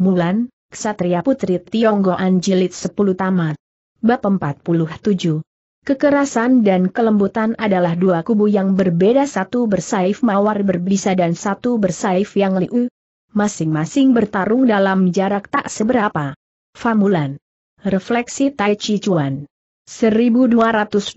Mulan, Ksatria Putri Tionggoan Jilid 10 Tamat. Bab 47. Kekerasan dan kelembutan adalah dua kubu yang berbeda satu bersaif mawar berbisa dan satu bersaif yang liu. Masing-masing bertarung dalam jarak tak seberapa. Famulan. Refleksi Tai Chi Chuan. 1220,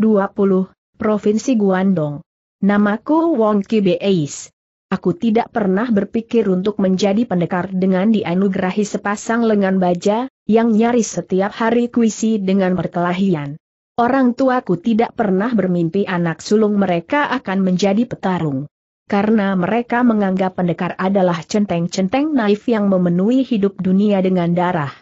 Provinsi Guangdong. Namaku Wong Kibeis. Aku tidak pernah berpikir untuk menjadi pendekar dengan dianugerahi sepasang lengan baja, yang nyaris setiap hari kuisi dengan perkelahian. Orang tuaku tidak pernah bermimpi anak sulung mereka akan menjadi petarung. Karena mereka menganggap pendekar adalah centeng-centeng naif yang memenuhi hidup dunia dengan darah.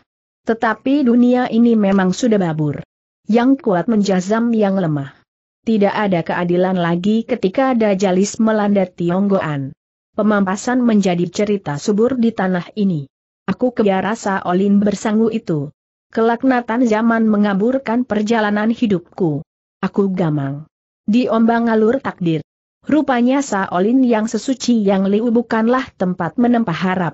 Tetapi dunia ini memang sudah babur. Yang kuat menjazam yang lemah. Tidak ada keadilan lagi ketika Dajalis melanda Tionggoan pemampasan menjadi cerita subur di tanah ini. Aku kebiarasa Olin bersanggu itu. Kelaknatan zaman mengaburkan perjalanan hidupku. Aku gamang. Di ombang alur takdir. Rupanya Saolin yang sesuci yang liu bukanlah tempat menempah harap.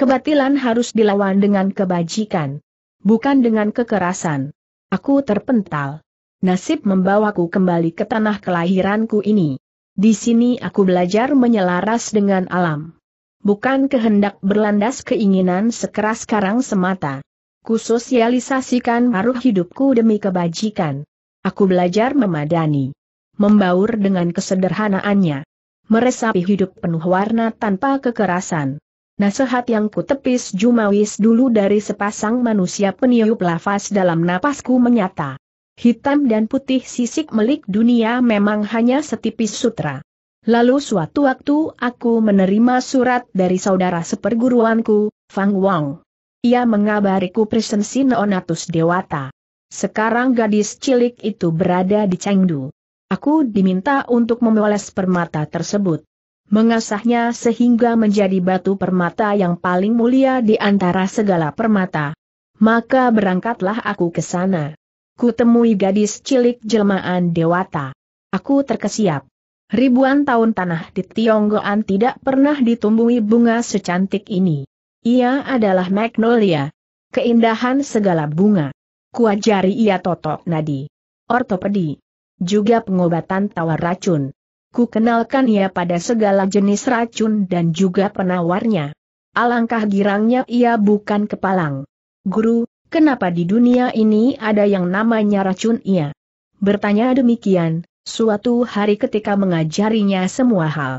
Kebatilan harus dilawan dengan kebajikan. Bukan dengan kekerasan. Aku terpental. Nasib membawaku kembali ke tanah kelahiranku ini. Di sini aku belajar menyelaras dengan alam. Bukan kehendak berlandas keinginan sekeras karang semata. Kusosialisasikan paruh hidupku demi kebajikan. Aku belajar memadani. Membaur dengan kesederhanaannya. Meresapi hidup penuh warna tanpa kekerasan. Nasihat yang kutepis Jumawis dulu dari sepasang manusia peniup lafaz dalam napasku menyata. Hitam dan putih sisik melik dunia memang hanya setipis sutra. Lalu suatu waktu aku menerima surat dari saudara seperguruanku, Fang Wang. Ia mengabariku presensi Neonatus Dewata. Sekarang gadis cilik itu berada di Chengdu. Aku diminta untuk memoles permata tersebut. Mengasahnya sehingga menjadi batu permata yang paling mulia di antara segala permata. Maka berangkatlah aku ke sana ku temui gadis cilik jelmaan dewata. Aku terkesiap. Ribuan tahun tanah di Tionggoan tidak pernah ditumbuhi bunga secantik ini. Ia adalah magnolia, keindahan segala bunga. Kuajari ia totok nadi, ortopedi, juga pengobatan tawar racun. Ku kenalkan ia pada segala jenis racun dan juga penawarnya. Alangkah girangnya ia bukan kepalang. Guru, kenapa di dunia ini ada yang namanya racun ia? Bertanya demikian, suatu hari ketika mengajarinya semua hal.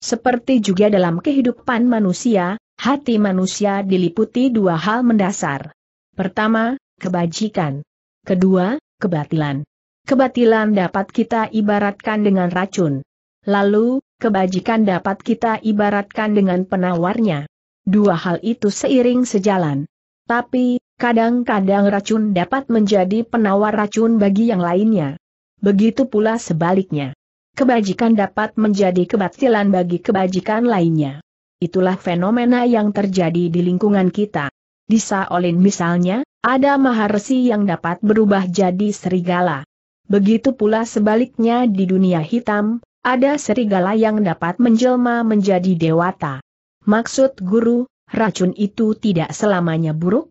Seperti juga dalam kehidupan manusia, hati manusia diliputi dua hal mendasar. Pertama, kebajikan. Kedua, kebatilan. Kebatilan dapat kita ibaratkan dengan racun. Lalu, kebajikan dapat kita ibaratkan dengan penawarnya. Dua hal itu seiring sejalan. Tapi, Kadang-kadang racun dapat menjadi penawar racun bagi yang lainnya. Begitu pula sebaliknya. Kebajikan dapat menjadi kebatilan bagi kebajikan lainnya. Itulah fenomena yang terjadi di lingkungan kita. Di Saolin misalnya, ada maharsi yang dapat berubah jadi serigala. Begitu pula sebaliknya di dunia hitam, ada serigala yang dapat menjelma menjadi dewata. Maksud guru, racun itu tidak selamanya buruk,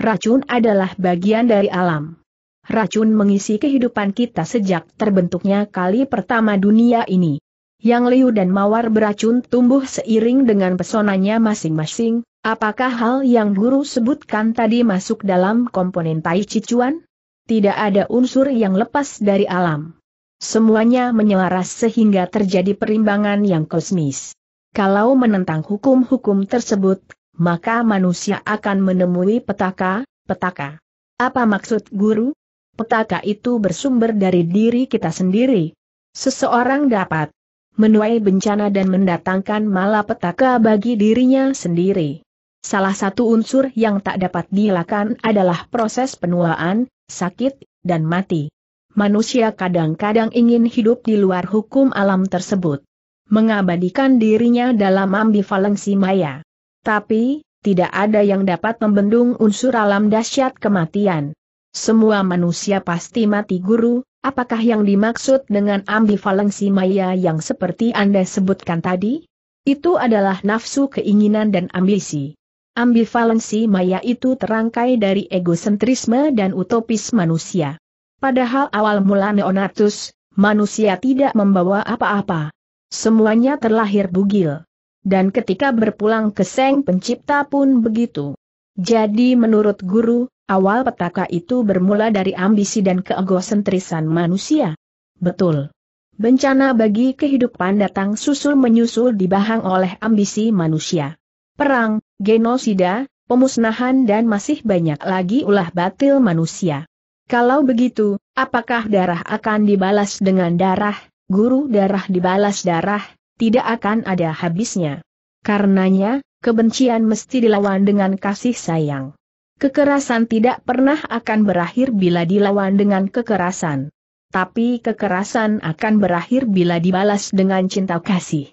Racun adalah bagian dari alam. Racun mengisi kehidupan kita sejak terbentuknya kali pertama dunia ini. Yang Liu dan Mawar beracun tumbuh seiring dengan pesonanya masing-masing, apakah hal yang guru sebutkan tadi masuk dalam komponen tai cicuan? Tidak ada unsur yang lepas dari alam. Semuanya menyelaras sehingga terjadi perimbangan yang kosmis. Kalau menentang hukum-hukum tersebut, maka manusia akan menemui petaka, petaka. Apa maksud guru? Petaka itu bersumber dari diri kita sendiri. Seseorang dapat menuai bencana dan mendatangkan malapetaka bagi dirinya sendiri. Salah satu unsur yang tak dapat dilakukan adalah proses penuaan, sakit, dan mati. Manusia kadang-kadang ingin hidup di luar hukum alam tersebut. Mengabadikan dirinya dalam ambivalensi maya. Tapi, tidak ada yang dapat membendung unsur alam dahsyat kematian. Semua manusia pasti mati guru, apakah yang dimaksud dengan ambivalensi maya yang seperti Anda sebutkan tadi? Itu adalah nafsu keinginan dan ambisi. Ambivalensi maya itu terangkai dari egosentrisme dan utopis manusia. Padahal awal mula Neonatus, manusia tidak membawa apa-apa. Semuanya terlahir bugil dan ketika berpulang ke Seng Pencipta pun begitu. Jadi menurut guru, awal petaka itu bermula dari ambisi dan keegosentrisan manusia. Betul. Bencana bagi kehidupan datang susul-menyusul dibahang oleh ambisi manusia. Perang, genosida, pemusnahan dan masih banyak lagi ulah batil manusia. Kalau begitu, apakah darah akan dibalas dengan darah, guru darah dibalas darah, tidak akan ada habisnya. Karenanya, kebencian mesti dilawan dengan kasih sayang. Kekerasan tidak pernah akan berakhir bila dilawan dengan kekerasan. Tapi kekerasan akan berakhir bila dibalas dengan cinta kasih.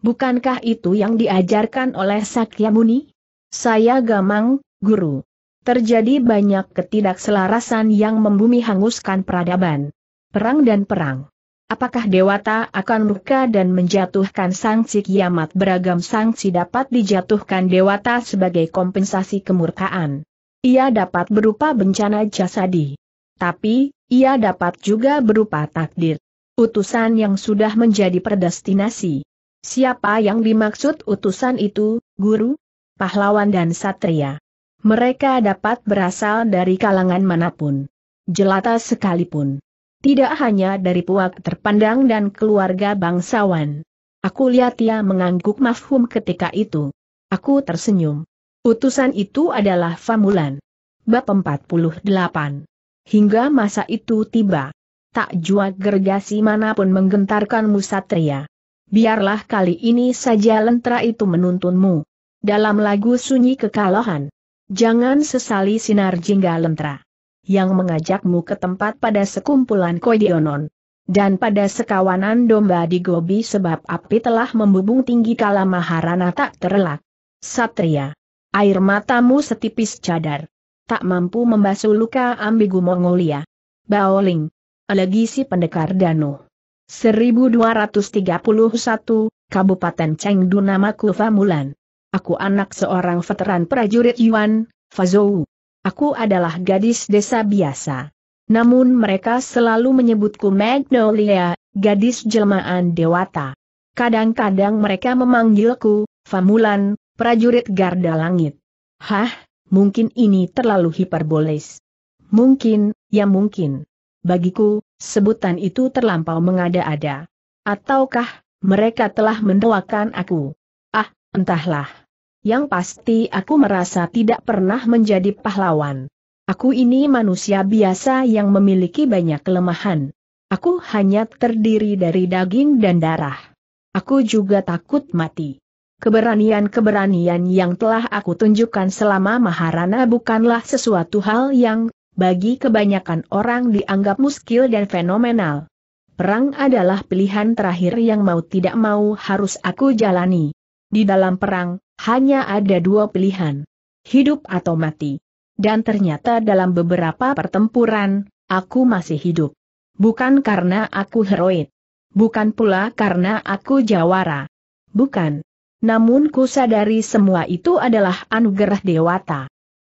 Bukankah itu yang diajarkan oleh Sakyamuni? Saya gamang, guru. Terjadi banyak ketidakselarasan yang membumi hanguskan peradaban. Perang dan perang. Apakah Dewata akan luka dan menjatuhkan sanksi kiamat beragam sanksi dapat dijatuhkan Dewata sebagai kompensasi kemurkaan? Ia dapat berupa bencana jasadi. Tapi, ia dapat juga berupa takdir. Utusan yang sudah menjadi predestinasi. Siapa yang dimaksud utusan itu, guru, pahlawan dan satria? Mereka dapat berasal dari kalangan manapun. Jelata sekalipun. Tidak hanya dari puak terpandang dan keluarga bangsawan. Aku lihat ia mengangguk mafhum ketika itu. Aku tersenyum. Utusan itu adalah Famulan. Bab 48. Hingga masa itu tiba. Tak jua gergasi manapun menggentarkan musatria. Biarlah kali ini saja lentera itu menuntunmu. Dalam lagu sunyi kekalahan. Jangan sesali sinar jingga lentera yang mengajakmu ke tempat pada sekumpulan Koidionon. Dan pada sekawanan domba di Gobi sebab api telah membubung tinggi kala Maharana tak terelak. Satria. Air matamu setipis cadar. Tak mampu membasuh luka ambigu Mongolia. Baoling. elegisi pendekar Danu. 1231, Kabupaten Chengdu nama Mulan. Aku anak seorang veteran prajurit Yuan, Fazou. Aku adalah gadis desa biasa. Namun mereka selalu menyebutku Magnolia, gadis jelmaan dewata. Kadang-kadang mereka memanggilku, Famulan, prajurit garda langit. Hah, mungkin ini terlalu hiperbolis. Mungkin, ya mungkin. Bagiku, sebutan itu terlampau mengada-ada. Ataukah, mereka telah mendoakan aku? Ah, entahlah yang pasti aku merasa tidak pernah menjadi pahlawan. Aku ini manusia biasa yang memiliki banyak kelemahan. Aku hanya terdiri dari daging dan darah. Aku juga takut mati. Keberanian-keberanian yang telah aku tunjukkan selama Maharana bukanlah sesuatu hal yang, bagi kebanyakan orang dianggap muskil dan fenomenal. Perang adalah pilihan terakhir yang mau tidak mau harus aku jalani. Di dalam perang, hanya ada dua pilihan, hidup atau mati. Dan ternyata dalam beberapa pertempuran, aku masih hidup. Bukan karena aku heroik. Bukan pula karena aku jawara. Bukan. Namun ku sadari semua itu adalah anugerah dewata.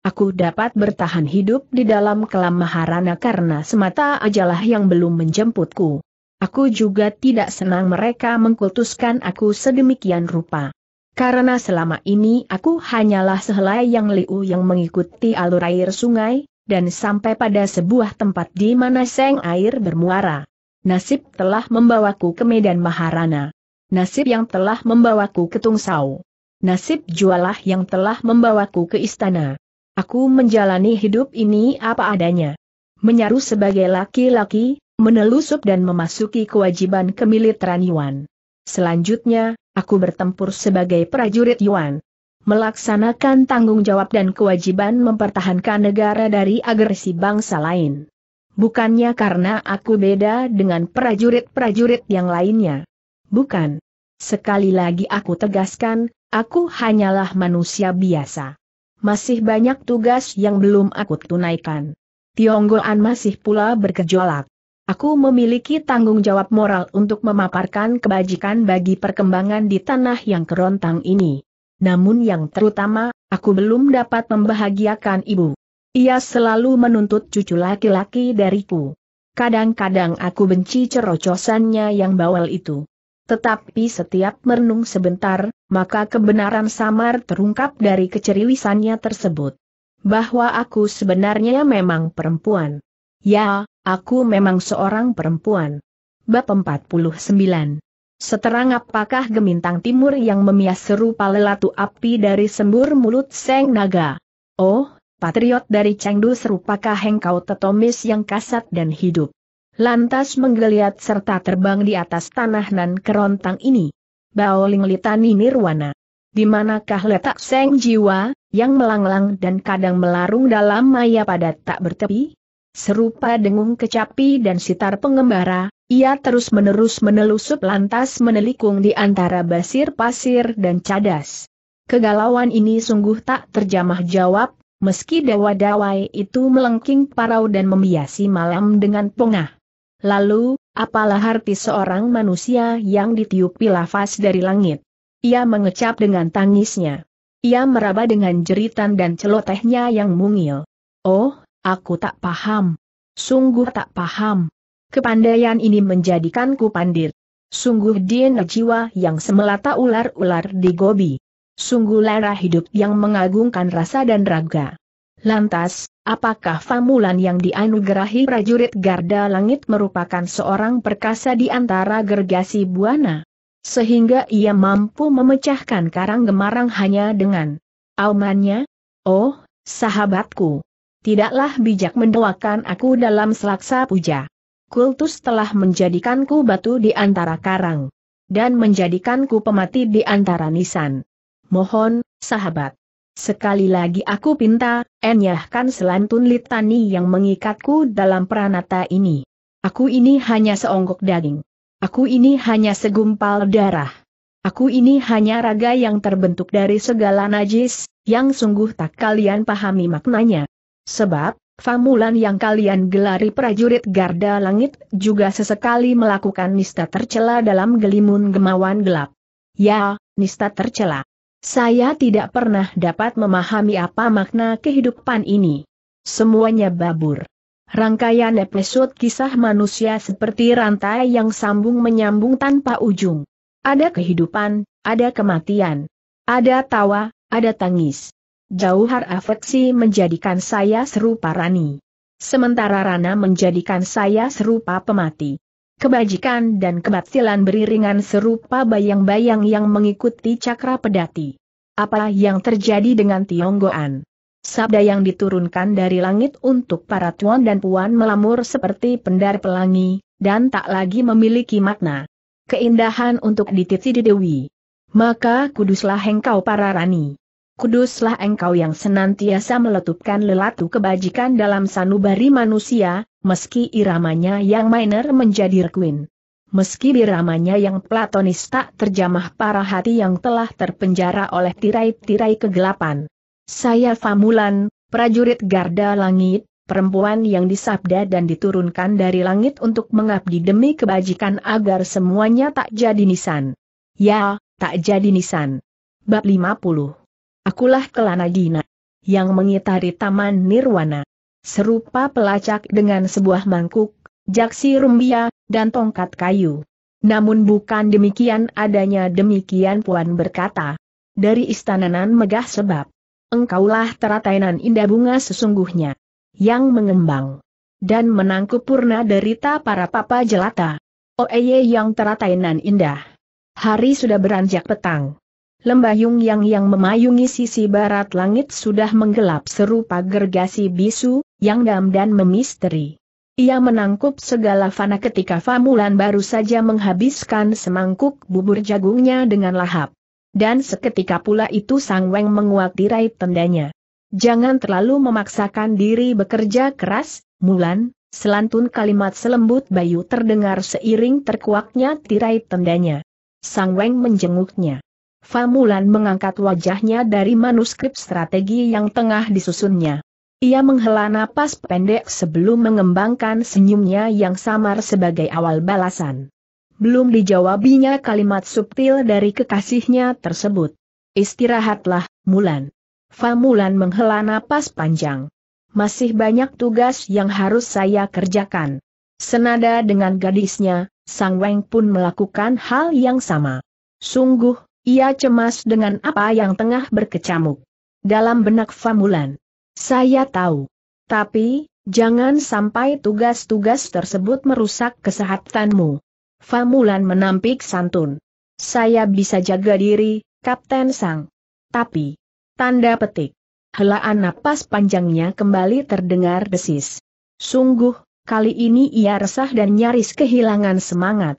Aku dapat bertahan hidup di dalam kelam Maharana karena semata ajalah yang belum menjemputku. Aku juga tidak senang mereka mengkultuskan aku sedemikian rupa. Karena selama ini aku hanyalah sehelai yang liu yang mengikuti alur air sungai, dan sampai pada sebuah tempat di mana seng air bermuara. Nasib telah membawaku ke Medan Maharana. Nasib yang telah membawaku ke Tungsau. Nasib jualah yang telah membawaku ke istana. Aku menjalani hidup ini apa adanya. Menyaru sebagai laki-laki, menelusup dan memasuki kewajiban kemiliteran Yuan. Selanjutnya, aku bertempur sebagai prajurit Yuan. Melaksanakan tanggung jawab dan kewajiban mempertahankan negara dari agresi bangsa lain. Bukannya karena aku beda dengan prajurit-prajurit yang lainnya. Bukan. Sekali lagi aku tegaskan, aku hanyalah manusia biasa. Masih banyak tugas yang belum aku tunaikan. Tionggoan masih pula bergejolak. Aku memiliki tanggung jawab moral untuk memaparkan kebajikan bagi perkembangan di tanah yang kerontang ini. Namun yang terutama, aku belum dapat membahagiakan ibu. Ia selalu menuntut cucu laki-laki dariku. Kadang-kadang aku benci cerocosannya yang bawel itu. Tetapi setiap merenung sebentar, maka kebenaran samar terungkap dari keceriwisannya tersebut. Bahwa aku sebenarnya memang perempuan. Ya, aku memang seorang perempuan. Bab 49 Seterang apakah gemintang timur yang memias serupa lelatu api dari sembur mulut Seng Naga? Oh, patriot dari Chengdu serupakah hengkau tetomis yang kasat dan hidup? Lantas menggeliat serta terbang di atas tanah nan kerontang ini. Baoling litani nirwana. Di manakah letak Seng Jiwa, yang melanglang dan kadang melarung dalam maya padat tak bertepi? Serupa dengung kecapi dan sitar pengembara, ia terus-menerus menelusup lantas menelikung di antara basir pasir dan cadas. Kegalauan ini sungguh tak terjamah jawab, meski dawa-dawai itu melengking parau dan membiasi malam dengan pongah. Lalu, apalah arti seorang manusia yang ditiupi lafaz dari langit? Ia mengecap dengan tangisnya. Ia meraba dengan jeritan dan celotehnya yang mungil. Oh, Aku tak paham. Sungguh tak paham. Kepandaian ini menjadikanku pandir. Sungguh dia jiwa yang semelata ular-ular di Gobi. Sungguh lara hidup yang mengagungkan rasa dan raga. Lantas, apakah Famulan yang dianugerahi prajurit Garda Langit merupakan seorang perkasa di antara gergasi buana? Sehingga ia mampu memecahkan karang gemarang hanya dengan aumannya? Oh, sahabatku, tidaklah bijak mendoakan aku dalam selaksa puja. Kultus telah menjadikanku batu di antara karang. Dan menjadikanku pemati di antara nisan. Mohon, sahabat. Sekali lagi aku pinta, enyahkan selantun litani yang mengikatku dalam peranata ini. Aku ini hanya seonggok daging. Aku ini hanya segumpal darah. Aku ini hanya raga yang terbentuk dari segala najis, yang sungguh tak kalian pahami maknanya. Sebab, Famulan yang kalian gelari prajurit garda langit juga sesekali melakukan nista tercela dalam gelimun gemawan gelap. Ya, nista tercela. Saya tidak pernah dapat memahami apa makna kehidupan ini. Semuanya babur. Rangkaian episode kisah manusia seperti rantai yang sambung menyambung tanpa ujung. Ada kehidupan, ada kematian. Ada tawa, ada tangis. Jauhar afeksi menjadikan saya serupa Rani. Sementara Rana menjadikan saya serupa pemati. Kebajikan dan kebatilan beriringan serupa bayang-bayang yang mengikuti cakra pedati. Apa yang terjadi dengan Tionggoan? Sabda yang diturunkan dari langit untuk para tuan dan puan melamur seperti pendar pelangi, dan tak lagi memiliki makna. Keindahan untuk dititi di Dewi. Maka kuduslah engkau para rani kuduslah engkau yang senantiasa meletupkan lelatu kebajikan dalam sanubari manusia, meski iramanya yang minor menjadi requin. Meski diramanya yang platonis tak terjamah para hati yang telah terpenjara oleh tirai-tirai kegelapan. Saya Famulan, prajurit Garda Langit, perempuan yang disabda dan diturunkan dari langit untuk mengabdi demi kebajikan agar semuanya tak jadi nisan. Ya, tak jadi nisan. Bab 50 Akulah Kelana Dina yang mengitari Taman Nirwana. Serupa pelacak dengan sebuah mangkuk, jaksi rumbia, dan tongkat kayu. Namun bukan demikian adanya demikian Puan berkata. Dari istananan megah sebab. Engkaulah teratainan indah bunga sesungguhnya. Yang mengembang. Dan menangkup purna derita para papa jelata. Oeye yang teratainan indah. Hari sudah beranjak petang. Lembayung yang yang memayungi sisi barat langit sudah menggelap serupa gergasi bisu, yang dam dan memisteri. Ia menangkup segala fana ketika Famulan baru saja menghabiskan semangkuk bubur jagungnya dengan lahap. Dan seketika pula itu Sang Weng menguat tirai tendanya. Jangan terlalu memaksakan diri bekerja keras, Mulan, selantun kalimat selembut Bayu terdengar seiring terkuaknya tirai tendanya. Sang Weng menjenguknya. Famulan mengangkat wajahnya dari manuskrip strategi yang tengah disusunnya. Ia menghela napas pendek sebelum mengembangkan senyumnya yang samar sebagai awal balasan. Belum dijawabinya kalimat subtil dari kekasihnya tersebut. Istirahatlah, Mulan. Famulan menghela napas panjang. Masih banyak tugas yang harus saya kerjakan. Senada dengan gadisnya, Sang Weng pun melakukan hal yang sama. Sungguh, ia cemas dengan apa yang tengah berkecamuk. Dalam benak Famulan. Saya tahu. Tapi, jangan sampai tugas-tugas tersebut merusak kesehatanmu. Famulan menampik santun. Saya bisa jaga diri, Kapten Sang. Tapi, tanda petik. Helaan napas panjangnya kembali terdengar desis. Sungguh, kali ini ia resah dan nyaris kehilangan semangat.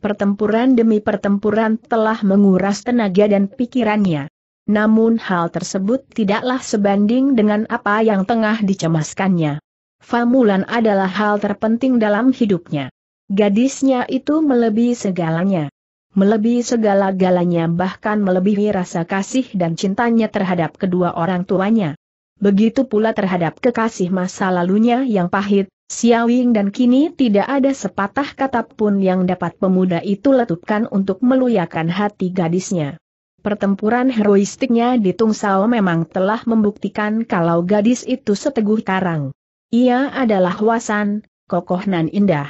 Pertempuran demi pertempuran telah menguras tenaga dan pikirannya. Namun hal tersebut tidaklah sebanding dengan apa yang tengah dicemaskannya. Famulan adalah hal terpenting dalam hidupnya. Gadisnya itu melebihi segalanya. Melebihi segala-galanya bahkan melebihi rasa kasih dan cintanya terhadap kedua orang tuanya. Begitu pula terhadap kekasih masa lalunya yang pahit, Xiaoying dan kini tidak ada sepatah kata pun yang dapat pemuda itu letupkan untuk meluyakan hati gadisnya. Pertempuran heroistiknya di Tung Sao memang telah membuktikan kalau gadis itu seteguh karang. Ia adalah wasan, kokoh nan indah.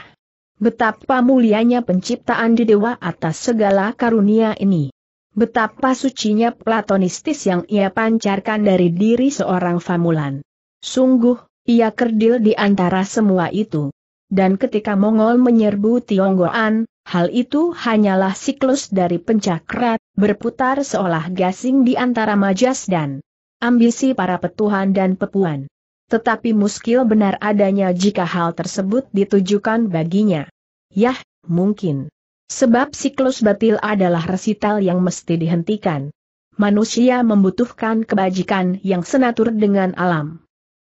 Betapa mulianya penciptaan di dewa atas segala karunia ini. Betapa sucinya platonistis yang ia pancarkan dari diri seorang famulan. Sungguh, ia kerdil di antara semua itu. Dan ketika Mongol menyerbu Tionggoan, hal itu hanyalah siklus dari pencakrat, berputar seolah gasing di antara majas dan ambisi para petuhan dan pepuan. Tetapi muskil benar adanya jika hal tersebut ditujukan baginya. Yah, mungkin. Sebab siklus batil adalah resital yang mesti dihentikan. Manusia membutuhkan kebajikan yang senatur dengan alam.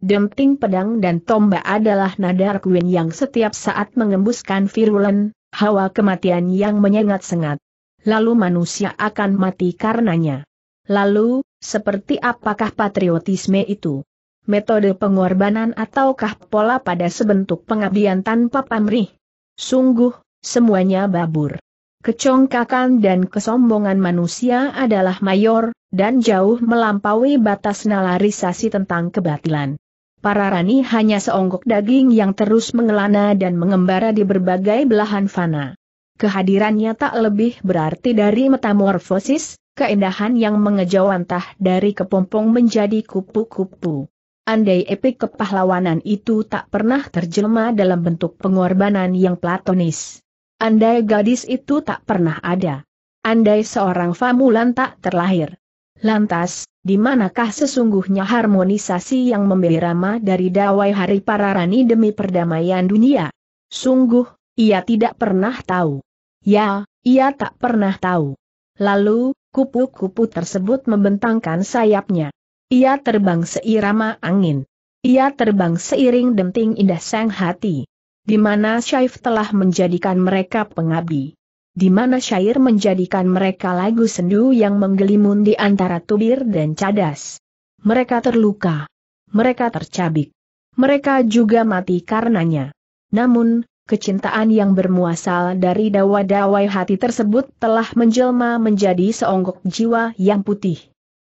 Denting pedang dan tombak adalah nada Queen yang setiap saat mengembuskan virulen, hawa kematian yang menyengat-sengat. Lalu manusia akan mati karenanya. Lalu, seperti apakah patriotisme itu? Metode pengorbanan ataukah pola pada sebentuk pengabdian tanpa pamrih? Sungguh, semuanya babur. Kecongkakan dan kesombongan manusia adalah mayor, dan jauh melampaui batas nalarisasi tentang kebatilan para rani hanya seonggok daging yang terus mengelana dan mengembara di berbagai belahan fana. Kehadirannya tak lebih berarti dari metamorfosis, keindahan yang mengejawantah dari kepompong menjadi kupu-kupu. Andai epik kepahlawanan itu tak pernah terjelma dalam bentuk pengorbanan yang platonis. Andai gadis itu tak pernah ada. Andai seorang famulan tak terlahir. Lantas, di manakah sesungguhnya harmonisasi yang memberi rama dari dawai hari para rani demi perdamaian dunia? Sungguh, ia tidak pernah tahu. Ya, ia tak pernah tahu. Lalu, kupu-kupu tersebut membentangkan sayapnya. Ia terbang seirama angin. Ia terbang seiring denting indah sang hati. Di mana Syaif telah menjadikan mereka pengabdi di mana syair menjadikan mereka lagu sendu yang menggelimun di antara tubir dan cadas. Mereka terluka. Mereka tercabik. Mereka juga mati karenanya. Namun, kecintaan yang bermuasal dari dawa-dawai hati tersebut telah menjelma menjadi seonggok jiwa yang putih.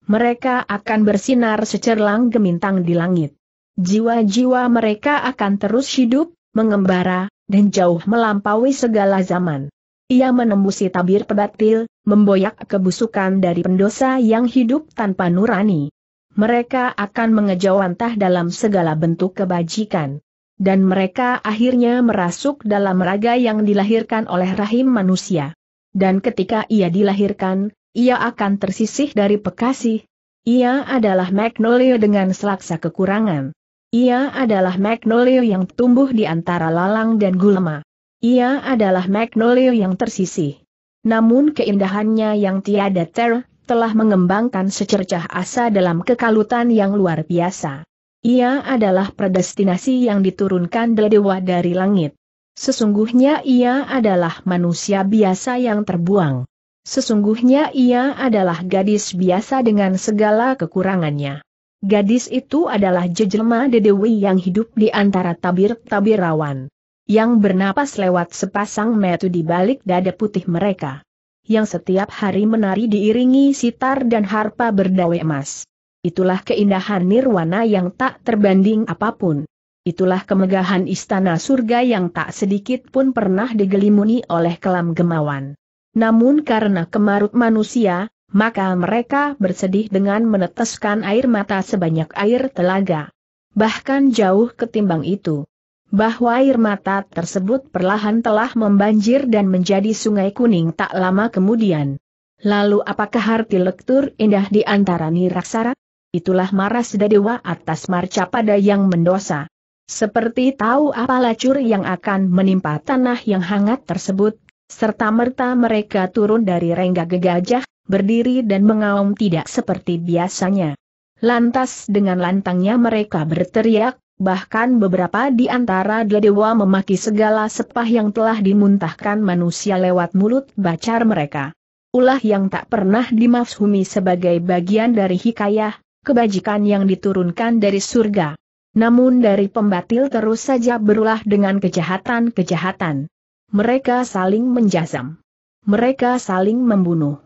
Mereka akan bersinar secerlang gemintang di langit. Jiwa-jiwa mereka akan terus hidup, mengembara, dan jauh melampaui segala zaman. Ia menembusi tabir pebatil, memboyak kebusukan dari pendosa yang hidup tanpa nurani. Mereka akan mengejawantah dalam segala bentuk kebajikan. Dan mereka akhirnya merasuk dalam raga yang dilahirkan oleh rahim manusia. Dan ketika ia dilahirkan, ia akan tersisih dari pekasih. Ia adalah Magnolia dengan selaksa kekurangan. Ia adalah Magnolia yang tumbuh di antara lalang dan gulma. Ia adalah magnolia yang tersisih. Namun keindahannya yang tiada ter, telah mengembangkan secercah asa dalam kekalutan yang luar biasa. Ia adalah predestinasi yang diturunkan dewa dari langit. Sesungguhnya ia adalah manusia biasa yang terbuang. Sesungguhnya ia adalah gadis biasa dengan segala kekurangannya. Gadis itu adalah jejelma dedewi yang hidup di antara tabir-tabirawan yang bernapas lewat sepasang metu di balik dada putih mereka. Yang setiap hari menari diiringi sitar dan harpa berdawe emas. Itulah keindahan nirwana yang tak terbanding apapun. Itulah kemegahan istana surga yang tak sedikit pun pernah digelimuni oleh kelam gemawan. Namun karena kemarut manusia, maka mereka bersedih dengan meneteskan air mata sebanyak air telaga. Bahkan jauh ketimbang itu bahwa air mata tersebut perlahan telah membanjir dan menjadi sungai kuning tak lama kemudian. Lalu apakah arti lektur indah di antara niraksara? Itulah maras dadewa atas marcapada yang mendosa. Seperti tahu apa lacur yang akan menimpa tanah yang hangat tersebut, serta merta mereka turun dari rengga gegajah, berdiri dan mengaum tidak seperti biasanya. Lantas dengan lantangnya mereka berteriak, bahkan beberapa di antara dewa memaki segala sepah yang telah dimuntahkan manusia lewat mulut bacar mereka. Ulah yang tak pernah dimafhumi sebagai bagian dari hikayah, kebajikan yang diturunkan dari surga. Namun dari pembatil terus saja berulah dengan kejahatan-kejahatan. Mereka saling menjazam. Mereka saling membunuh.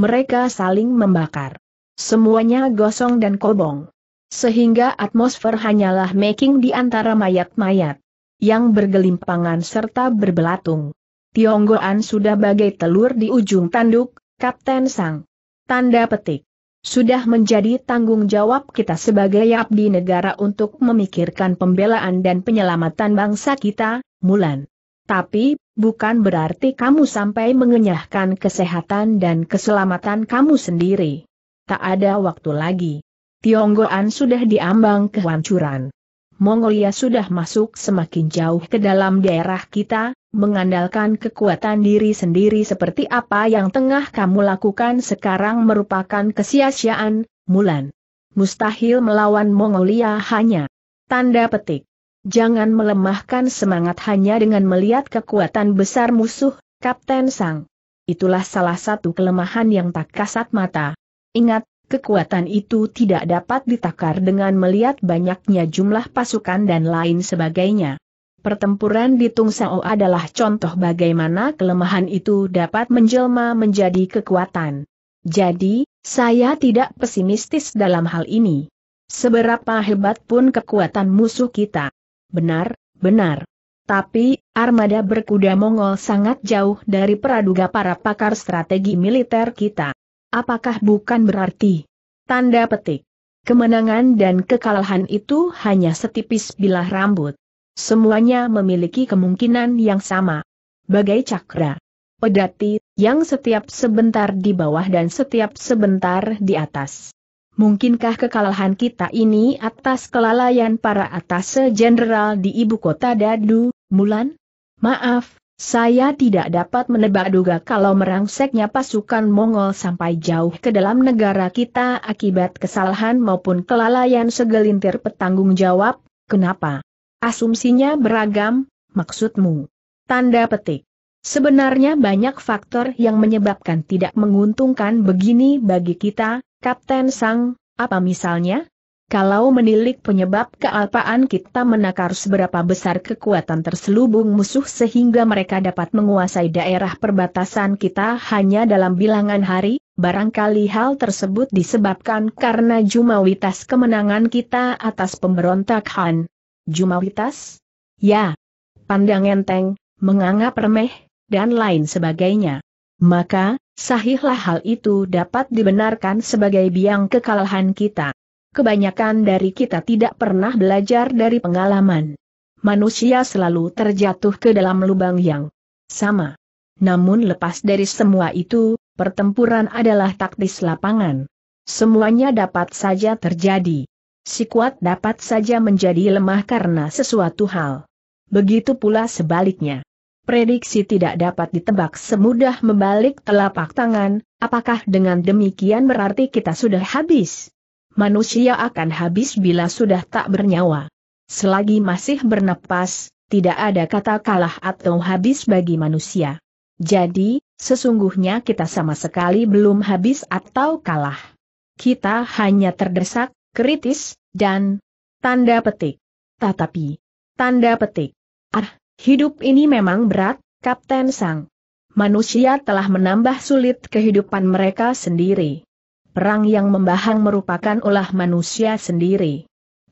Mereka saling membakar. Semuanya gosong dan kobong. Sehingga atmosfer hanyalah making di antara mayat-mayat yang bergelimpangan serta berbelatung. Tionggoan sudah bagai telur di ujung tanduk, Kapten Sang. Tanda petik. Sudah menjadi tanggung jawab kita sebagai abdi negara untuk memikirkan pembelaan dan penyelamatan bangsa kita, Mulan. Tapi, bukan berarti kamu sampai mengenyahkan kesehatan dan keselamatan kamu sendiri. Tak ada waktu lagi. Tionggoan sudah diambang kehancuran. Mongolia sudah masuk semakin jauh ke dalam daerah kita, mengandalkan kekuatan diri sendiri seperti apa yang tengah kamu lakukan sekarang merupakan kesia-siaan, Mulan. Mustahil melawan Mongolia hanya. Tanda petik. Jangan melemahkan semangat hanya dengan melihat kekuatan besar musuh, Kapten Sang. Itulah salah satu kelemahan yang tak kasat mata. Ingat, Kekuatan itu tidak dapat ditakar dengan melihat banyaknya jumlah pasukan dan lain sebagainya. Pertempuran di Tung Sao adalah contoh bagaimana kelemahan itu dapat menjelma menjadi kekuatan. Jadi, saya tidak pesimistis dalam hal ini. Seberapa hebat pun kekuatan musuh kita. Benar, benar. Tapi, armada berkuda Mongol sangat jauh dari peraduga para pakar strategi militer kita. Apakah bukan berarti? Tanda petik. Kemenangan dan kekalahan itu hanya setipis bilah rambut. Semuanya memiliki kemungkinan yang sama. Bagai cakra. Pedati, yang setiap sebentar di bawah dan setiap sebentar di atas. Mungkinkah kekalahan kita ini atas kelalaian para atase jenderal di ibu kota Dadu, Mulan? Maaf, saya tidak dapat menebak duga kalau merangseknya pasukan Mongol sampai jauh ke dalam negara kita akibat kesalahan maupun kelalaian segelintir petanggung jawab, kenapa? Asumsinya beragam, maksudmu. Tanda petik. Sebenarnya banyak faktor yang menyebabkan tidak menguntungkan begini bagi kita, Kapten Sang, apa misalnya? Kalau menilik penyebab kealpaan kita menakar seberapa besar kekuatan terselubung musuh sehingga mereka dapat menguasai daerah perbatasan kita hanya dalam bilangan hari, barangkali hal tersebut disebabkan karena jumawitas kemenangan kita atas pemberontak Han. Jumawitas? Ya. Pandang enteng, menganggap remeh, dan lain sebagainya. Maka, sahihlah hal itu dapat dibenarkan sebagai biang kekalahan kita kebanyakan dari kita tidak pernah belajar dari pengalaman. Manusia selalu terjatuh ke dalam lubang yang sama. Namun lepas dari semua itu, pertempuran adalah taktis lapangan. Semuanya dapat saja terjadi. Si kuat dapat saja menjadi lemah karena sesuatu hal. Begitu pula sebaliknya. Prediksi tidak dapat ditebak semudah membalik telapak tangan, apakah dengan demikian berarti kita sudah habis? manusia akan habis bila sudah tak bernyawa. Selagi masih bernapas, tidak ada kata kalah atau habis bagi manusia. Jadi, sesungguhnya kita sama sekali belum habis atau kalah. Kita hanya terdesak, kritis, dan tanda petik. Tetapi, tanda petik. Ah, hidup ini memang berat, Kapten Sang. Manusia telah menambah sulit kehidupan mereka sendiri. Perang yang membahang merupakan ulah manusia sendiri.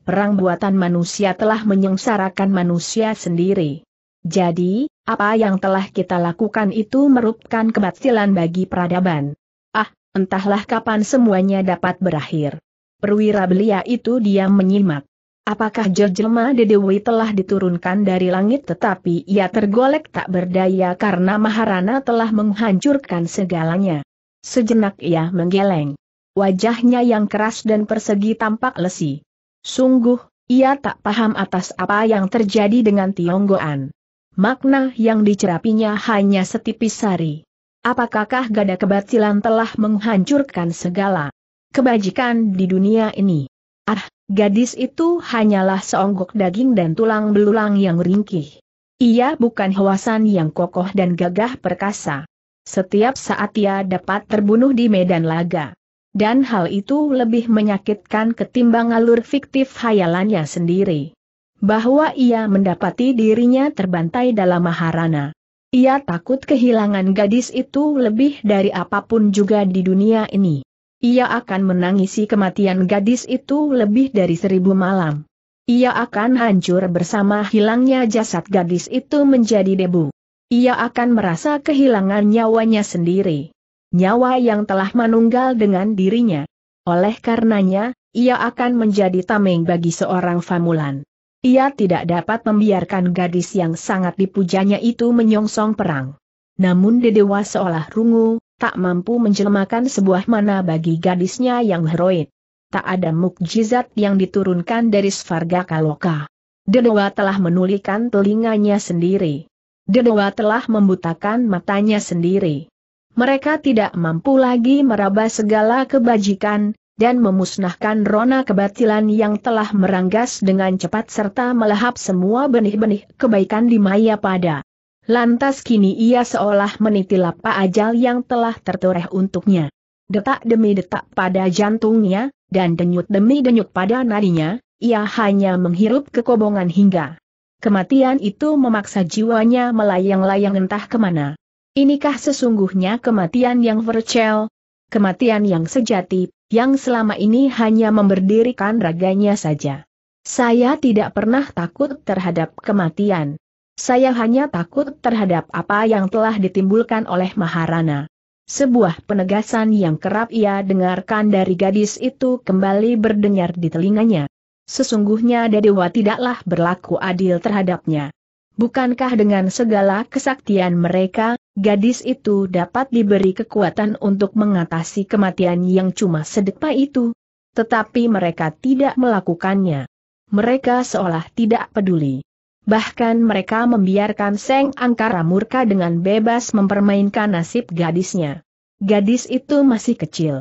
Perang buatan manusia telah menyengsarakan manusia sendiri. Jadi, apa yang telah kita lakukan itu merupakan kebatilan bagi peradaban. Ah, entahlah kapan semuanya dapat berakhir. Perwira belia itu diam menyimak. Apakah jelma Dedewi telah diturunkan dari langit tetapi ia tergolek tak berdaya karena Maharana telah menghancurkan segalanya. Sejenak ia menggeleng. Wajahnya yang keras dan persegi tampak lesi. Sungguh, ia tak paham atas apa yang terjadi dengan Tionggoan. Makna yang dicerapinya hanya setipis sari. Apakah gada kebatilan telah menghancurkan segala kebajikan di dunia ini? Ah, gadis itu hanyalah seonggok daging dan tulang belulang yang ringkih. Ia bukan hewasan yang kokoh dan gagah perkasa. Setiap saat ia dapat terbunuh di medan laga dan hal itu lebih menyakitkan ketimbang alur fiktif hayalannya sendiri. Bahwa ia mendapati dirinya terbantai dalam maharana. Ia takut kehilangan gadis itu lebih dari apapun juga di dunia ini. Ia akan menangisi kematian gadis itu lebih dari seribu malam. Ia akan hancur bersama hilangnya jasad gadis itu menjadi debu. Ia akan merasa kehilangan nyawanya sendiri nyawa yang telah menunggal dengan dirinya. Oleh karenanya, ia akan menjadi tameng bagi seorang famulan. Ia tidak dapat membiarkan gadis yang sangat dipujanya itu menyongsong perang. Namun Dedewa seolah rungu, tak mampu menjelmakan sebuah mana bagi gadisnya yang heroik. Tak ada mukjizat yang diturunkan dari Svarga Kaloka. Dedewa telah menulikan telinganya sendiri. Dedewa telah membutakan matanya sendiri mereka tidak mampu lagi meraba segala kebajikan, dan memusnahkan rona kebatilan yang telah meranggas dengan cepat serta melahap semua benih-benih kebaikan di maya pada. Lantas kini ia seolah meniti lapa ajal yang telah tertoreh untuknya. Detak demi detak pada jantungnya, dan denyut demi denyut pada nadinya, ia hanya menghirup kekobongan hingga kematian itu memaksa jiwanya melayang-layang entah kemana. Inikah sesungguhnya kematian yang vercel? Kematian yang sejati, yang selama ini hanya memberdirikan raganya saja. Saya tidak pernah takut terhadap kematian. Saya hanya takut terhadap apa yang telah ditimbulkan oleh Maharana. Sebuah penegasan yang kerap ia dengarkan dari gadis itu kembali berdengar di telinganya. Sesungguhnya Dewa tidaklah berlaku adil terhadapnya. Bukankah dengan segala kesaktian mereka, gadis itu dapat diberi kekuatan untuk mengatasi kematian yang cuma sedekpa itu? Tetapi mereka tidak melakukannya. Mereka seolah tidak peduli. Bahkan mereka membiarkan Seng Angkara murka dengan bebas mempermainkan nasib gadisnya. Gadis itu masih kecil.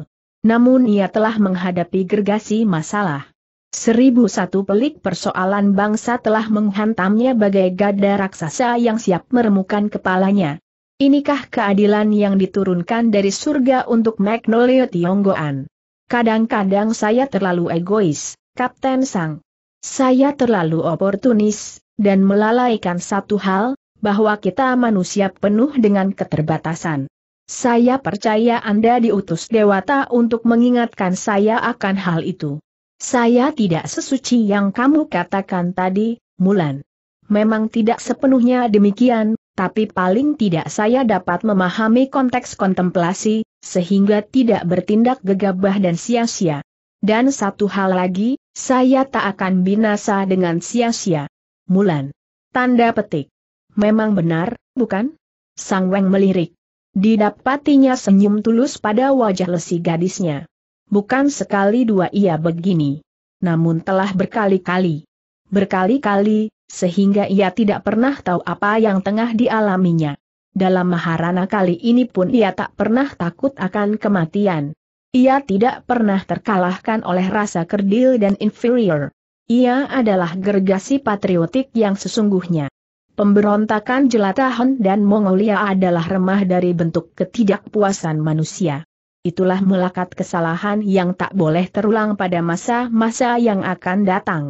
Namun ia telah menghadapi gergasi masalah. Seribu satu pelik persoalan bangsa telah menghantamnya bagai gada raksasa yang siap meremukan kepalanya. Inikah keadilan yang diturunkan dari surga untuk Magnolia Tionggoan? Kadang-kadang saya terlalu egois, Kapten Sang. Saya terlalu oportunis, dan melalaikan satu hal, bahwa kita manusia penuh dengan keterbatasan. Saya percaya Anda diutus Dewata untuk mengingatkan saya akan hal itu. Saya tidak sesuci yang kamu katakan tadi, Mulan. Memang tidak sepenuhnya demikian, tapi paling tidak saya dapat memahami konteks kontemplasi, sehingga tidak bertindak gegabah dan sia-sia. Dan satu hal lagi, saya tak akan binasa dengan sia-sia. Mulan. Tanda petik. Memang benar, bukan? Sang Weng melirik. Didapatinya senyum tulus pada wajah lesi gadisnya bukan sekali dua ia begini. Namun telah berkali-kali. Berkali-kali, sehingga ia tidak pernah tahu apa yang tengah dialaminya. Dalam Maharana kali ini pun ia tak pernah takut akan kematian. Ia tidak pernah terkalahkan oleh rasa kerdil dan inferior. Ia adalah gergasi patriotik yang sesungguhnya. Pemberontakan Jelatahan dan Mongolia adalah remah dari bentuk ketidakpuasan manusia itulah melekat kesalahan yang tak boleh terulang pada masa-masa yang akan datang.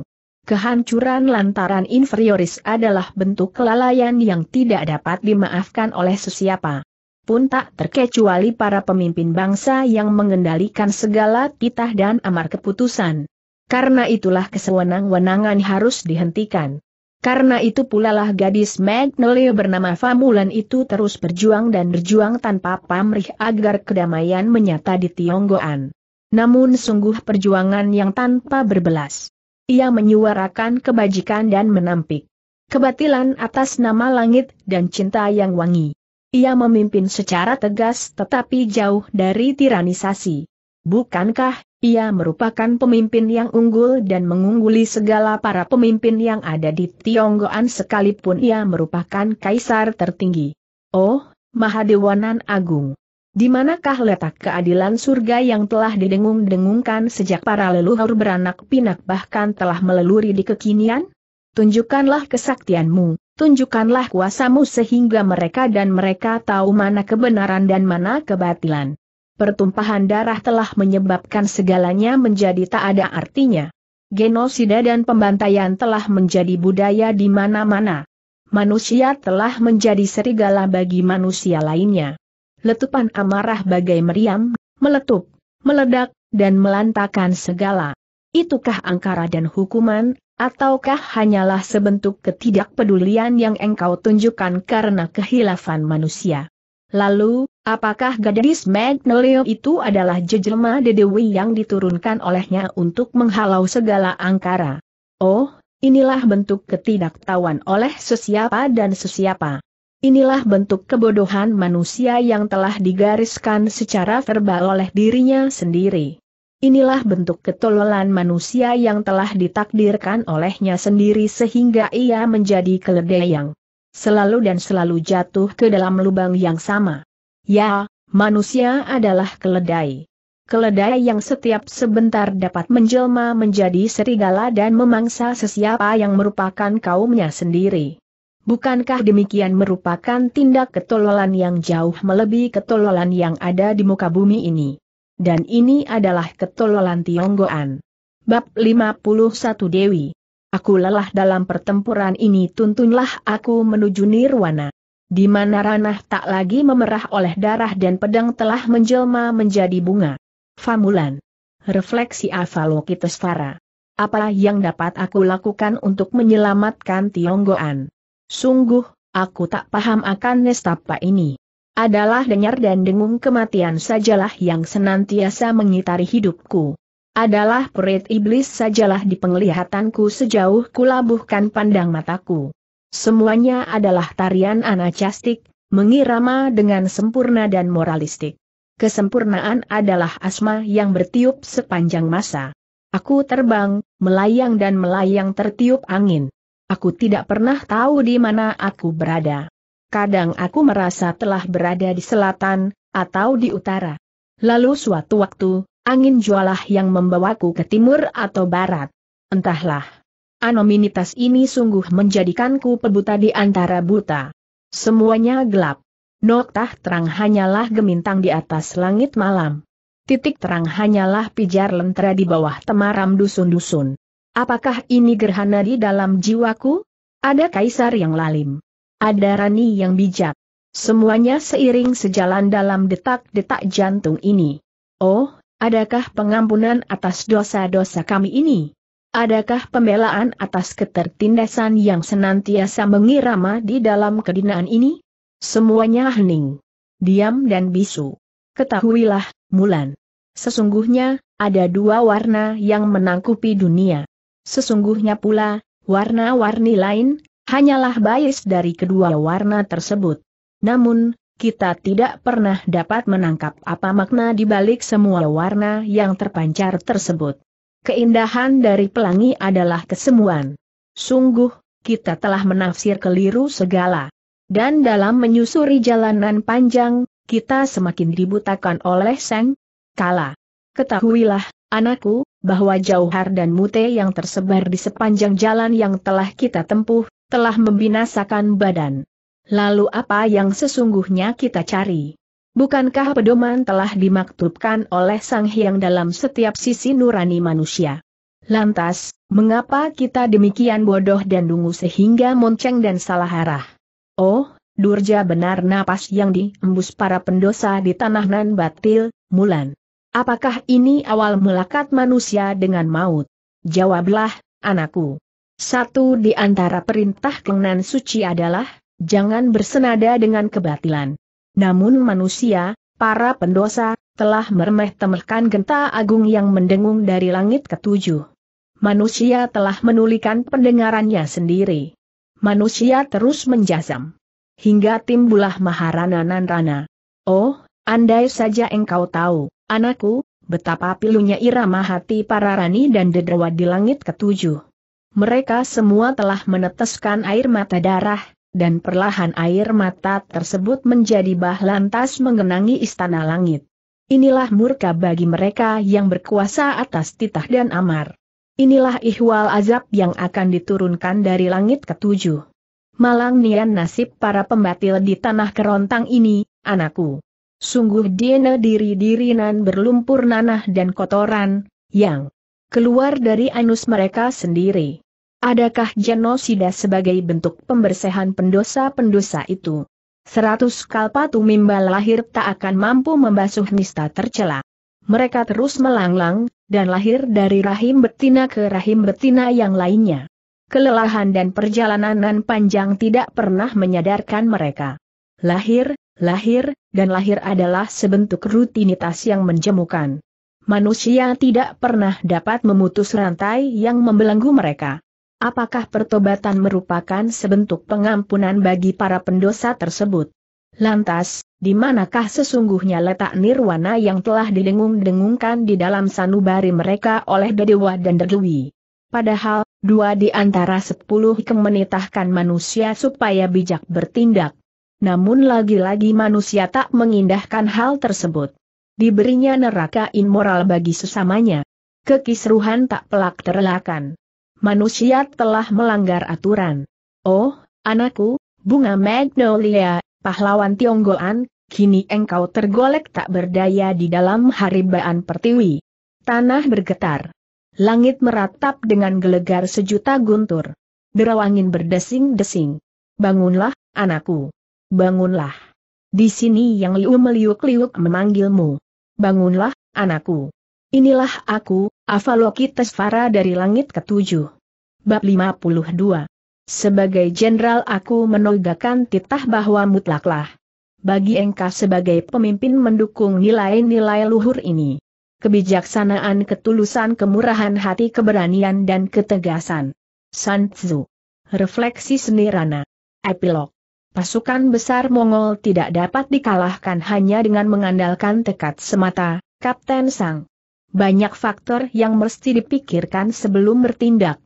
Kehancuran lantaran inferioris adalah bentuk kelalaian yang tidak dapat dimaafkan oleh sesiapa pun tak terkecuali para pemimpin bangsa yang mengendalikan segala titah dan amar keputusan. Karena itulah kesewenang-wenangan harus dihentikan. Karena itu pulalah gadis Magnolia bernama Famulan itu terus berjuang dan berjuang tanpa pamrih agar kedamaian menyata di Tionggoan. Namun sungguh perjuangan yang tanpa berbelas. Ia menyuarakan kebajikan dan menampik kebatilan atas nama langit dan cinta yang wangi. Ia memimpin secara tegas tetapi jauh dari tiranisasi. Bukankah, ia merupakan pemimpin yang unggul dan mengungguli segala para pemimpin yang ada di Tionggoan sekalipun ia merupakan kaisar tertinggi. Oh, Mahadewanan Agung. Di manakah letak keadilan surga yang telah didengung-dengungkan sejak para leluhur beranak pinak bahkan telah meleluri di kekinian? Tunjukkanlah kesaktianmu, tunjukkanlah kuasamu sehingga mereka dan mereka tahu mana kebenaran dan mana kebatilan pertumpahan darah telah menyebabkan segalanya menjadi tak ada artinya. Genosida dan pembantaian telah menjadi budaya di mana-mana. Manusia telah menjadi serigala bagi manusia lainnya. Letupan amarah bagai meriam, meletup, meledak, dan melantakan segala. Itukah angkara dan hukuman, ataukah hanyalah sebentuk ketidakpedulian yang engkau tunjukkan karena kehilafan manusia? Lalu, apakah gadis Magnolio itu adalah jejelma Dedewi yang diturunkan olehnya untuk menghalau segala angkara? Oh, inilah bentuk ketidaktahuan oleh sesiapa dan sesiapa. Inilah bentuk kebodohan manusia yang telah digariskan secara verbal oleh dirinya sendiri. Inilah bentuk ketololan manusia yang telah ditakdirkan olehnya sendiri sehingga ia menjadi keledai yang selalu dan selalu jatuh ke dalam lubang yang sama. Ya, manusia adalah keledai. Keledai yang setiap sebentar dapat menjelma menjadi serigala dan memangsa sesiapa yang merupakan kaumnya sendiri. Bukankah demikian merupakan tindak ketololan yang jauh melebihi ketololan yang ada di muka bumi ini? Dan ini adalah ketololan Tionggoan. Bab 51 Dewi Aku lelah dalam pertempuran ini tuntunlah aku menuju nirwana. Di mana ranah tak lagi memerah oleh darah dan pedang telah menjelma menjadi bunga. Famulan. Refleksi Avalokitesvara. Apa yang dapat aku lakukan untuk menyelamatkan Tionggoan? Sungguh, aku tak paham akan nestapa ini. Adalah denyar dan dengung kematian sajalah yang senantiasa mengitari hidupku adalah perit iblis sajalah di penglihatanku sejauh kulabuhkan pandang mataku. Semuanya adalah tarian anacastik, mengirama dengan sempurna dan moralistik. Kesempurnaan adalah asma yang bertiup sepanjang masa. Aku terbang, melayang dan melayang tertiup angin. Aku tidak pernah tahu di mana aku berada. Kadang aku merasa telah berada di selatan, atau di utara. Lalu suatu waktu, angin jualah yang membawaku ke timur atau barat. Entahlah. Anominitas ini sungguh menjadikanku pebuta di antara buta. Semuanya gelap. Noktah terang hanyalah gemintang di atas langit malam. Titik terang hanyalah pijar lentera di bawah temaram dusun-dusun. Apakah ini gerhana di dalam jiwaku? Ada kaisar yang lalim. Ada rani yang bijak. Semuanya seiring sejalan dalam detak-detak jantung ini. Oh, Adakah pengampunan atas dosa-dosa kami ini? Adakah pembelaan atas ketertindasan yang senantiasa mengirama di dalam kedinaan ini? Semuanya hening, diam dan bisu. Ketahuilah, Mulan. Sesungguhnya, ada dua warna yang menangkupi dunia. Sesungguhnya pula, warna-warni lain, hanyalah bias dari kedua warna tersebut. Namun, kita tidak pernah dapat menangkap apa makna di balik semua warna yang terpancar tersebut. Keindahan dari pelangi adalah kesemuan. Sungguh, kita telah menafsir keliru segala. Dan dalam menyusuri jalanan panjang, kita semakin dibutakan oleh Seng kala. Ketahuilah, anakku, bahwa jauhar dan mute yang tersebar di sepanjang jalan yang telah kita tempuh, telah membinasakan badan. Lalu apa yang sesungguhnya kita cari? Bukankah pedoman telah dimaktubkan oleh Sang Hyang dalam setiap sisi nurani manusia? Lantas, mengapa kita demikian bodoh dan dungu sehingga monceng dan salah arah? Oh, Durja benar napas yang diembus para pendosa di tanah nan batil, Mulan. Apakah ini awal melakat manusia dengan maut? Jawablah, anakku. Satu di antara perintah Kengnan Suci adalah, jangan bersenada dengan kebatilan. Namun manusia, para pendosa, telah meremeh-temehkan genta agung yang mendengung dari langit ketujuh. Manusia telah menulikan pendengarannya sendiri. Manusia terus menjazam. Hingga timbulah maharana nanrana. Oh, andai saja engkau tahu, anakku, betapa pilunya irama hati para rani dan dedewa di langit ketujuh. Mereka semua telah meneteskan air mata darah, dan perlahan air mata tersebut menjadi bah lantas mengenangi istana langit. Inilah murka bagi mereka yang berkuasa atas titah dan amar. Inilah ihwal azab yang akan diturunkan dari langit ketujuh. Malang nian nasib para pembatil di tanah kerontang ini, anakku. Sungguh dina diri-dirinan berlumpur nanah dan kotoran, yang keluar dari anus mereka sendiri. Adakah genosida sebagai bentuk pembersihan pendosa-pendosa itu? Seratus kalpatu mimba lahir tak akan mampu membasuh nista tercela. Mereka terus melanglang, dan lahir dari rahim betina ke rahim betina yang lainnya. Kelelahan dan perjalanan panjang tidak pernah menyadarkan mereka. Lahir, lahir, dan lahir adalah sebentuk rutinitas yang menjemukan. Manusia tidak pernah dapat memutus rantai yang membelenggu mereka apakah pertobatan merupakan sebentuk pengampunan bagi para pendosa tersebut. Lantas, di manakah sesungguhnya letak nirwana yang telah didengung-dengungkan di dalam sanubari mereka oleh Dedewa dan Dedewi? Padahal, dua di antara sepuluh kemenitahkan manusia supaya bijak bertindak. Namun lagi-lagi manusia tak mengindahkan hal tersebut. Diberinya neraka immoral bagi sesamanya. Kekisruhan tak pelak terlakan manusia telah melanggar aturan. Oh, anakku, bunga magnolia, pahlawan Tionggoan, kini engkau tergolek tak berdaya di dalam haribaan pertiwi. Tanah bergetar. Langit meratap dengan gelegar sejuta guntur. Derawangin berdesing-desing. Bangunlah, anakku. Bangunlah. Di sini yang liu meliuk-liuk memanggilmu. Bangunlah, anakku. Inilah aku, Avalokitesvara dari Langit Ketujuh. Bab 52. Sebagai jenderal aku menegakkan titah bahwa mutlaklah. Bagi engkau sebagai pemimpin mendukung nilai-nilai luhur ini. Kebijaksanaan ketulusan kemurahan hati keberanian dan ketegasan. Sun Tzu. Refleksi Rana. Epilog. Pasukan besar Mongol tidak dapat dikalahkan hanya dengan mengandalkan tekad semata, Kapten Sang. Banyak faktor yang mesti dipikirkan sebelum bertindak.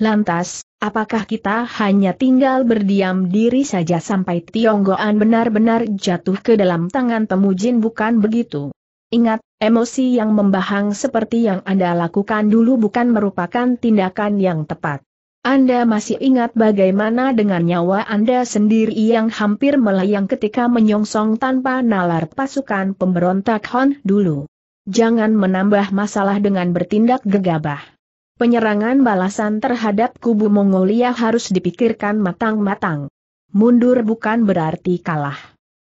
Lantas, apakah kita hanya tinggal berdiam diri saja sampai Tionggoan benar-benar jatuh ke dalam tangan temujin bukan begitu? Ingat, emosi yang membahang seperti yang Anda lakukan dulu bukan merupakan tindakan yang tepat. Anda masih ingat bagaimana dengan nyawa Anda sendiri yang hampir melayang ketika menyongsong tanpa nalar pasukan pemberontak Hon dulu jangan menambah masalah dengan bertindak gegabah. Penyerangan balasan terhadap kubu Mongolia harus dipikirkan matang-matang. Mundur bukan berarti kalah.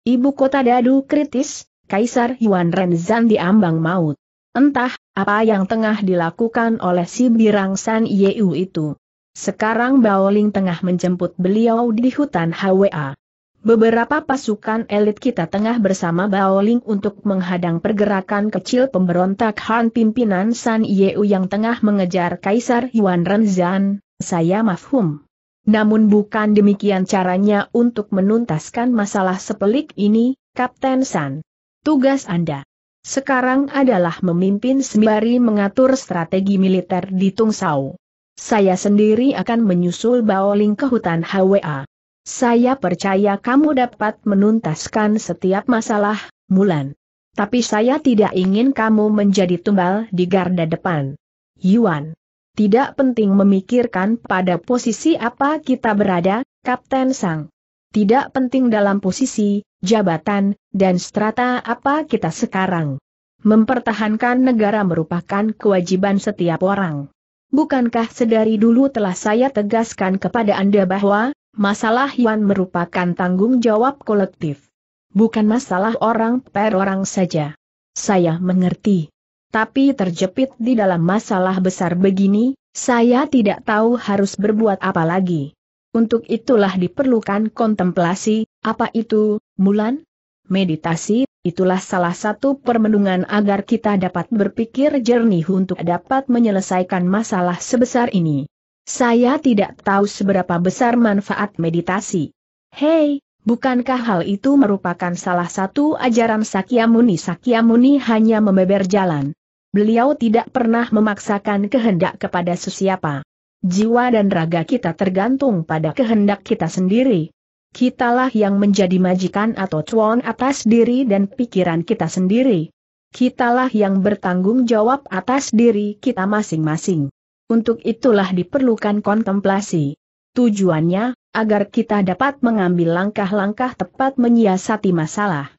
Ibu kota dadu kritis, Kaisar Yuan Renzan diambang maut. Entah, apa yang tengah dilakukan oleh si Birang San Yeu itu. Sekarang Baoling tengah menjemput beliau di hutan Hwa. Beberapa pasukan elit kita tengah bersama Baoling untuk menghadang pergerakan kecil pemberontak Han pimpinan San Yeu yang tengah mengejar Kaisar Yuan Renzan, saya mafhum. Namun bukan demikian caranya untuk menuntaskan masalah sepelik ini, Kapten San. Tugas Anda sekarang adalah memimpin sembari mengatur strategi militer di Tung Tungsau. Saya sendiri akan menyusul Baoling ke hutan HWA. Saya percaya kamu dapat menuntaskan setiap masalah, Mulan. Tapi saya tidak ingin kamu menjadi tumbal di garda depan. Yuan. Tidak penting memikirkan pada posisi apa kita berada, Kapten Sang. Tidak penting dalam posisi, jabatan, dan strata apa kita sekarang. Mempertahankan negara merupakan kewajiban setiap orang. Bukankah sedari dulu telah saya tegaskan kepada Anda bahwa masalah Yuan merupakan tanggung jawab kolektif. Bukan masalah orang per orang saja. Saya mengerti. Tapi terjepit di dalam masalah besar begini, saya tidak tahu harus berbuat apa lagi. Untuk itulah diperlukan kontemplasi, apa itu, Mulan? Meditasi, itulah salah satu permenungan agar kita dapat berpikir jernih untuk dapat menyelesaikan masalah sebesar ini. Saya tidak tahu seberapa besar manfaat meditasi. Hei, bukankah hal itu merupakan salah satu ajaran Sakyamuni? Sakyamuni hanya membeber jalan. Beliau tidak pernah memaksakan kehendak kepada sesiapa. Jiwa dan raga kita tergantung pada kehendak kita sendiri. Kitalah yang menjadi majikan atau cuan atas diri dan pikiran kita sendiri. Kitalah yang bertanggung jawab atas diri kita masing-masing. Untuk itulah diperlukan kontemplasi. Tujuannya, agar kita dapat mengambil langkah-langkah tepat menyiasati masalah.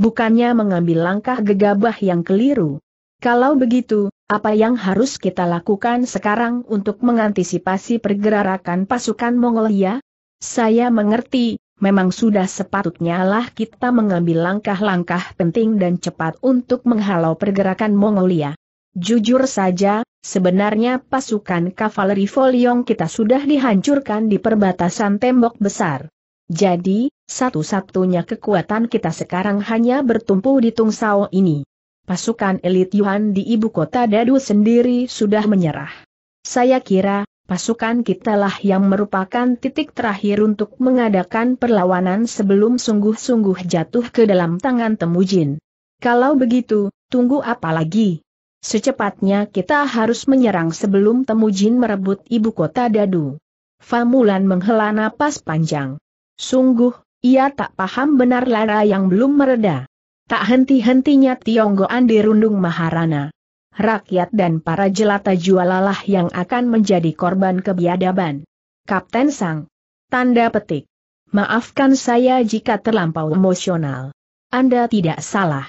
Bukannya mengambil langkah gegabah yang keliru. Kalau begitu, apa yang harus kita lakukan sekarang untuk mengantisipasi pergerakan pasukan Mongolia? Saya mengerti, memang sudah sepatutnya lah kita mengambil langkah-langkah penting dan cepat untuk menghalau pergerakan Mongolia. Jujur saja, Sebenarnya pasukan kavaleri Foliong kita sudah dihancurkan di perbatasan tembok besar. Jadi, satu-satunya kekuatan kita sekarang hanya bertumpu di Tungsao ini. Pasukan elit Yuan di ibu kota Dadu sendiri sudah menyerah. Saya kira, pasukan kita lah yang merupakan titik terakhir untuk mengadakan perlawanan sebelum sungguh-sungguh jatuh ke dalam tangan Temujin. Kalau begitu, tunggu apa lagi? Secepatnya kita harus menyerang sebelum Temujin merebut ibu kota Dadu. Famulan menghela napas panjang. Sungguh, ia tak paham benar lara yang belum mereda. Tak henti-hentinya Tionggoan dirundung Maharana. Rakyat dan para jelata jualalah yang akan menjadi korban kebiadaban. Kapten Sang. Tanda petik. Maafkan saya jika terlampau emosional. Anda tidak salah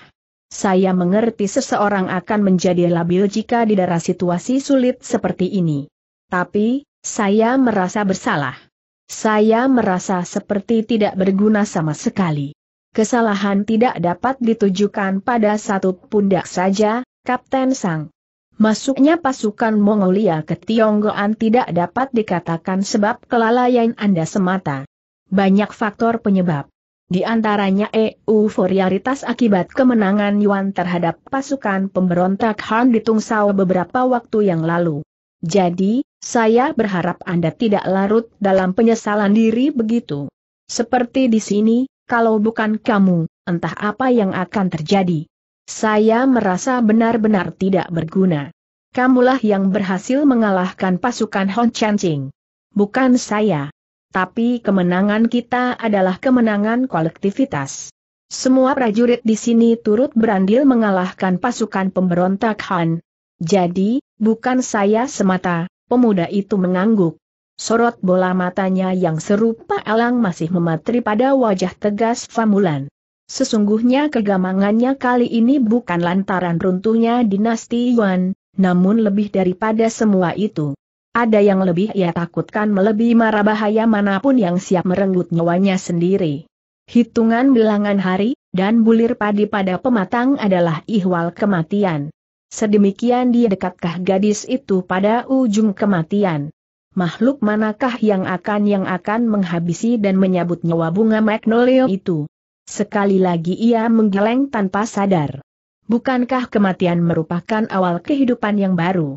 saya mengerti seseorang akan menjadi labil jika di darah situasi sulit seperti ini. Tapi, saya merasa bersalah. Saya merasa seperti tidak berguna sama sekali. Kesalahan tidak dapat ditujukan pada satu pundak saja, Kapten Sang. Masuknya pasukan Mongolia ke Tionggoan tidak dapat dikatakan sebab kelalaian Anda semata. Banyak faktor penyebab. Di antaranya euforiaritas akibat kemenangan Yuan terhadap pasukan pemberontak Han di Tungsao beberapa waktu yang lalu. Jadi, saya berharap Anda tidak larut dalam penyesalan diri begitu. Seperti di sini, kalau bukan kamu, entah apa yang akan terjadi. Saya merasa benar-benar tidak berguna. Kamulah yang berhasil mengalahkan pasukan Hon Chancing. Bukan saya tapi kemenangan kita adalah kemenangan kolektivitas. Semua prajurit di sini turut berandil mengalahkan pasukan pemberontak Han. Jadi, bukan saya semata, pemuda itu mengangguk. Sorot bola matanya yang serupa elang masih mematri pada wajah tegas Famulan. Sesungguhnya kegamangannya kali ini bukan lantaran runtuhnya dinasti Yuan, namun lebih daripada semua itu. Ada yang lebih ia takutkan melebihi mara bahaya manapun yang siap merenggut nyawanya sendiri. Hitungan bilangan hari, dan bulir padi pada pematang adalah ihwal kematian. Sedemikian dia dekatkah gadis itu pada ujung kematian. Makhluk manakah yang akan yang akan menghabisi dan menyabut nyawa bunga magnolia itu? Sekali lagi ia menggeleng tanpa sadar. Bukankah kematian merupakan awal kehidupan yang baru?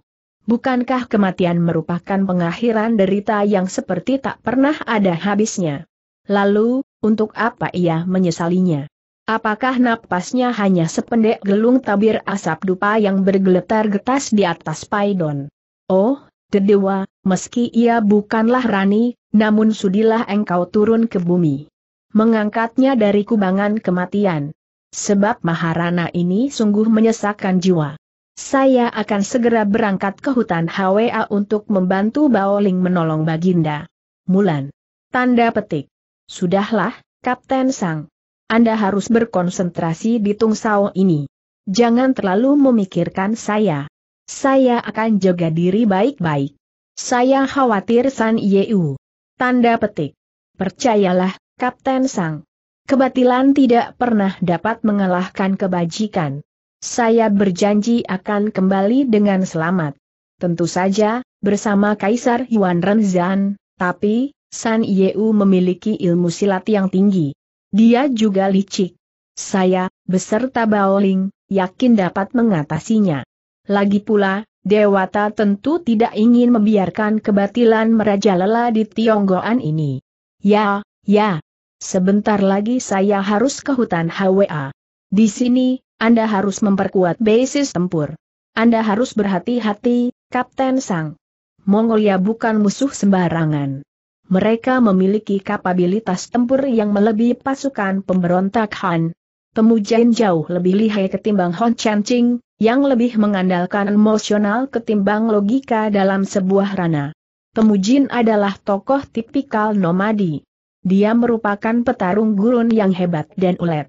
Bukankah kematian merupakan pengakhiran derita yang seperti tak pernah ada habisnya? Lalu, untuk apa ia menyesalinya? Apakah napasnya hanya sependek gelung tabir asap dupa yang bergeletar getas di atas paidon? Oh, Dedewa, meski ia bukanlah Rani, namun sudilah engkau turun ke bumi. Mengangkatnya dari kubangan kematian. Sebab Maharana ini sungguh menyesakkan jiwa. Saya akan segera berangkat ke hutan HWA untuk membantu Baoling menolong Baginda. Mulan. Tanda petik. Sudahlah, Kapten Sang. Anda harus berkonsentrasi di Tung Sao ini. Jangan terlalu memikirkan saya. Saya akan jaga diri baik-baik. Saya khawatir San Yeu. Tanda petik. Percayalah, Kapten Sang. Kebatilan tidak pernah dapat mengalahkan kebajikan. Saya berjanji akan kembali dengan selamat. Tentu saja, bersama Kaisar Yuan Renzan, tapi, San Yeu memiliki ilmu silat yang tinggi. Dia juga licik. Saya, beserta Baoling, yakin dapat mengatasinya. Lagi pula, Dewata tentu tidak ingin membiarkan kebatilan merajalela di Tionggoan ini. Ya, ya. Sebentar lagi saya harus ke hutan HWA. Di sini, Anda harus memperkuat basis tempur. Anda harus berhati-hati, Kapten Sang. Mongolia ya bukan musuh sembarangan. Mereka memiliki kapabilitas tempur yang melebihi pasukan pemberontak Han. Temujain jauh lebih lihai ketimbang Hon Chan Ching, yang lebih mengandalkan emosional ketimbang logika dalam sebuah ranah. Temujin adalah tokoh tipikal nomadi. Dia merupakan petarung gurun yang hebat dan ulet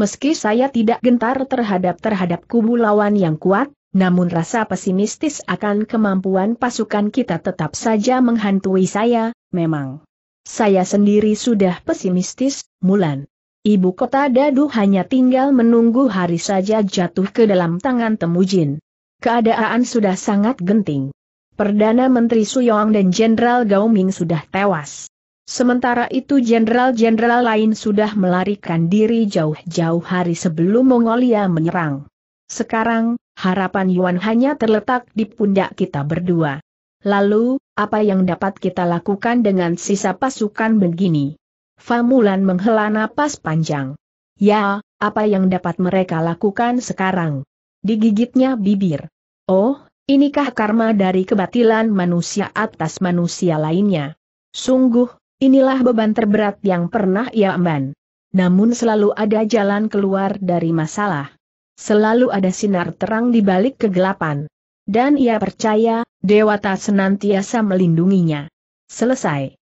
meski saya tidak gentar terhadap-terhadap kubu lawan yang kuat, namun rasa pesimistis akan kemampuan pasukan kita tetap saja menghantui saya, memang. Saya sendiri sudah pesimistis, Mulan. Ibu kota Dadu hanya tinggal menunggu hari saja jatuh ke dalam tangan Temujin. Keadaan sudah sangat genting. Perdana Menteri Suyong dan Jenderal Gao Ming sudah tewas. Sementara itu jenderal-jenderal lain sudah melarikan diri jauh-jauh hari sebelum Mongolia menyerang. Sekarang, harapan Yuan hanya terletak di pundak kita berdua. Lalu, apa yang dapat kita lakukan dengan sisa pasukan begini? Famulan menghela napas panjang. Ya, apa yang dapat mereka lakukan sekarang? Digigitnya bibir. Oh, inikah karma dari kebatilan manusia atas manusia lainnya? Sungguh, Inilah beban terberat yang pernah ia emban. Namun selalu ada jalan keluar dari masalah. Selalu ada sinar terang di balik kegelapan. Dan ia percaya, Dewata senantiasa melindunginya. Selesai.